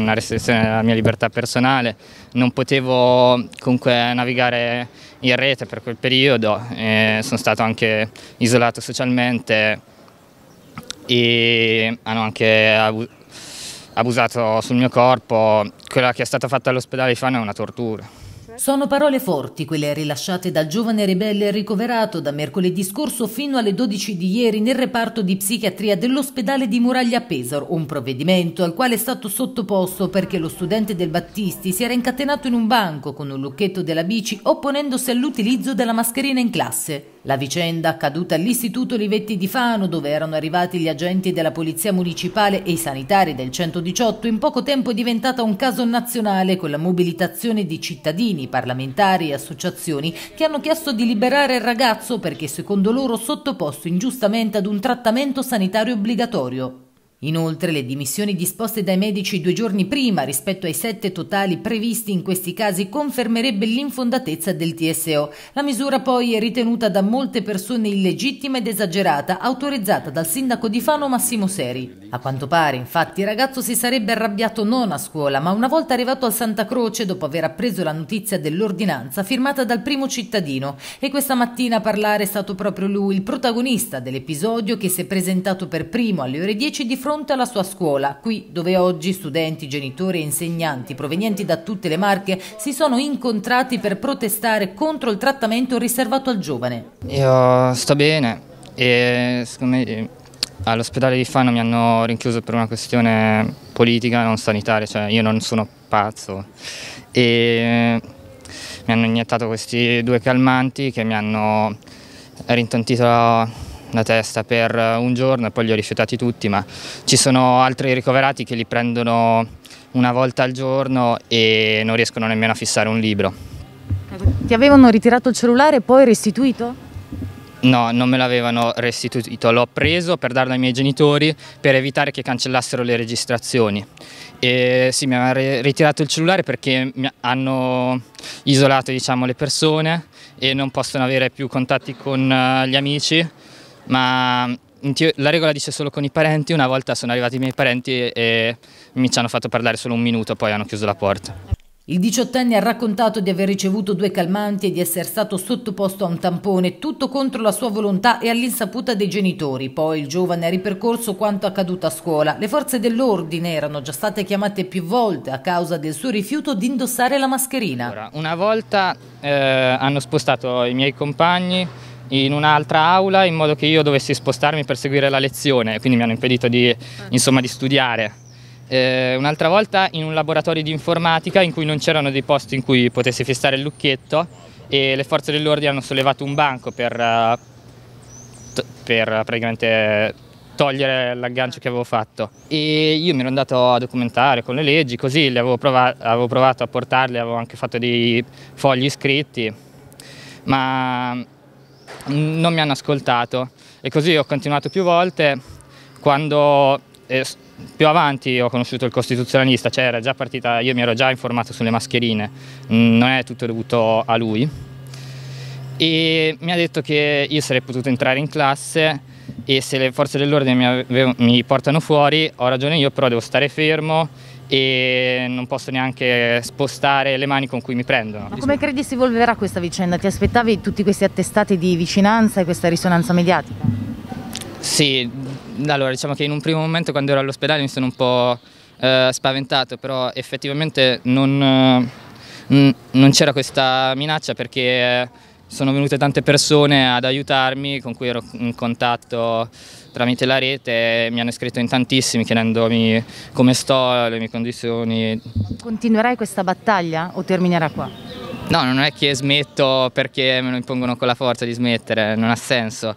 una restrizione della mia libertà personale, non potevo comunque navigare in rete per quel periodo, eh, sono stato anche isolato socialmente e hanno anche abusato sul mio corpo, quella che è stata fatta all'ospedale di Fano è una tortura. Sono parole forti quelle rilasciate dal giovane ribelle ricoverato da mercoledì scorso fino alle 12 di ieri nel reparto di psichiatria dell'ospedale di Muraglia Pesaro, un provvedimento al quale è stato sottoposto perché lo studente del Battisti si era incatenato in un banco con un lucchetto della bici opponendosi all'utilizzo della mascherina in classe. La vicenda accaduta all'Istituto Olivetti di Fano, dove erano arrivati gli agenti della Polizia Municipale e i sanitari del 118, in poco tempo è diventata un caso nazionale con la mobilitazione di cittadini, parlamentari e associazioni che hanno chiesto di liberare il ragazzo perché secondo loro sottoposto ingiustamente ad un trattamento sanitario obbligatorio. Inoltre le dimissioni disposte dai medici due giorni prima rispetto ai sette totali previsti in questi casi confermerebbe l'infondatezza del TSO. La misura poi è ritenuta da molte persone illegittima ed esagerata, autorizzata dal sindaco di Fano Massimo Seri. A quanto pare, infatti, il ragazzo si sarebbe arrabbiato non a scuola, ma una volta arrivato al Santa Croce, dopo aver appreso la notizia dell'ordinanza firmata dal primo cittadino. E questa mattina a parlare è stato proprio lui, il protagonista dell'episodio che si è presentato per primo alle ore 10 di fronte alla sua scuola, qui dove oggi studenti, genitori e insegnanti provenienti da tutte le marche si sono incontrati per protestare contro il trattamento riservato al giovane. Io sto bene e secondo me All'ospedale di Fano mi hanno rinchiuso per una questione politica, non sanitaria, cioè io non sono pazzo. E mi hanno iniettato questi due calmanti che mi hanno rintontito la testa per un giorno e poi li ho rifiutati tutti, ma ci sono altri ricoverati che li prendono una volta al giorno e non riescono nemmeno a fissare un libro. Ti avevano ritirato il cellulare e poi restituito? No, non me l'avevano restituito, l'ho preso per darlo ai miei genitori per evitare che cancellassero le registrazioni. E sì, mi hanno ritirato il cellulare perché hanno isolato diciamo, le persone e non possono avere più contatti con eh, gli amici, ma la regola dice solo con i parenti, una volta sono arrivati i miei parenti e mi ci hanno fatto parlare solo un minuto, poi hanno chiuso la porta. Il diciottenne ha raccontato di aver ricevuto due calmanti e di essere stato sottoposto a un tampone, tutto contro la sua volontà e all'insaputa dei genitori. Poi il giovane ha ripercorso quanto accaduto a scuola. Le forze dell'ordine erano già state chiamate più volte a causa del suo rifiuto di indossare la mascherina. una volta eh, hanno spostato i miei compagni in un'altra aula in modo che io dovessi spostarmi per seguire la lezione, quindi mi hanno impedito di, ah. insomma, di studiare eh, un'altra volta in un laboratorio di informatica in cui non c'erano dei posti in cui potessi fissare il lucchetto e le forze dell'ordine hanno sollevato un banco per, eh, per eh, praticamente togliere l'aggancio che avevo fatto e io mi ero andato a documentare con le leggi così le avevo, prova avevo provato a portarle, avevo anche fatto dei fogli scritti ma non mi hanno ascoltato e così ho continuato più volte quando eh, più avanti ho conosciuto il costituzionalista, cioè era già partita, io mi ero già informato sulle mascherine, mm, non è tutto dovuto a lui. E mi ha detto che io sarei potuto entrare in classe e se le forze dell'ordine mi, mi portano fuori ho ragione io, però devo stare fermo e non posso neanche spostare le mani con cui mi prendono. Ma come credi si evolverà questa vicenda? Ti aspettavi tutti questi attestati di vicinanza e questa risonanza mediatica? Sì, allora diciamo che in un primo momento quando ero all'ospedale mi sono un po' eh, spaventato, però effettivamente non, eh, non c'era questa minaccia perché eh, sono venute tante persone ad aiutarmi con cui ero in contatto tramite la rete mi hanno scritto in tantissimi chiedendomi come sto, le mie condizioni. Continuerai questa battaglia o terminerà qua? No, non è che smetto perché me lo impongono con la forza di smettere, non ha senso.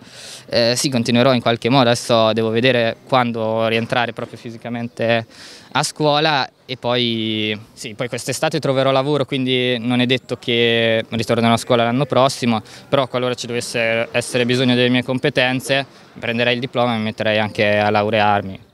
Eh, sì, continuerò in qualche modo, adesso devo vedere quando rientrare proprio fisicamente a scuola e poi, sì, poi quest'estate troverò lavoro, quindi non è detto che ritornerò a scuola l'anno prossimo, però qualora ci dovesse essere bisogno delle mie competenze prenderei il diploma e mi metterei anche a laurearmi.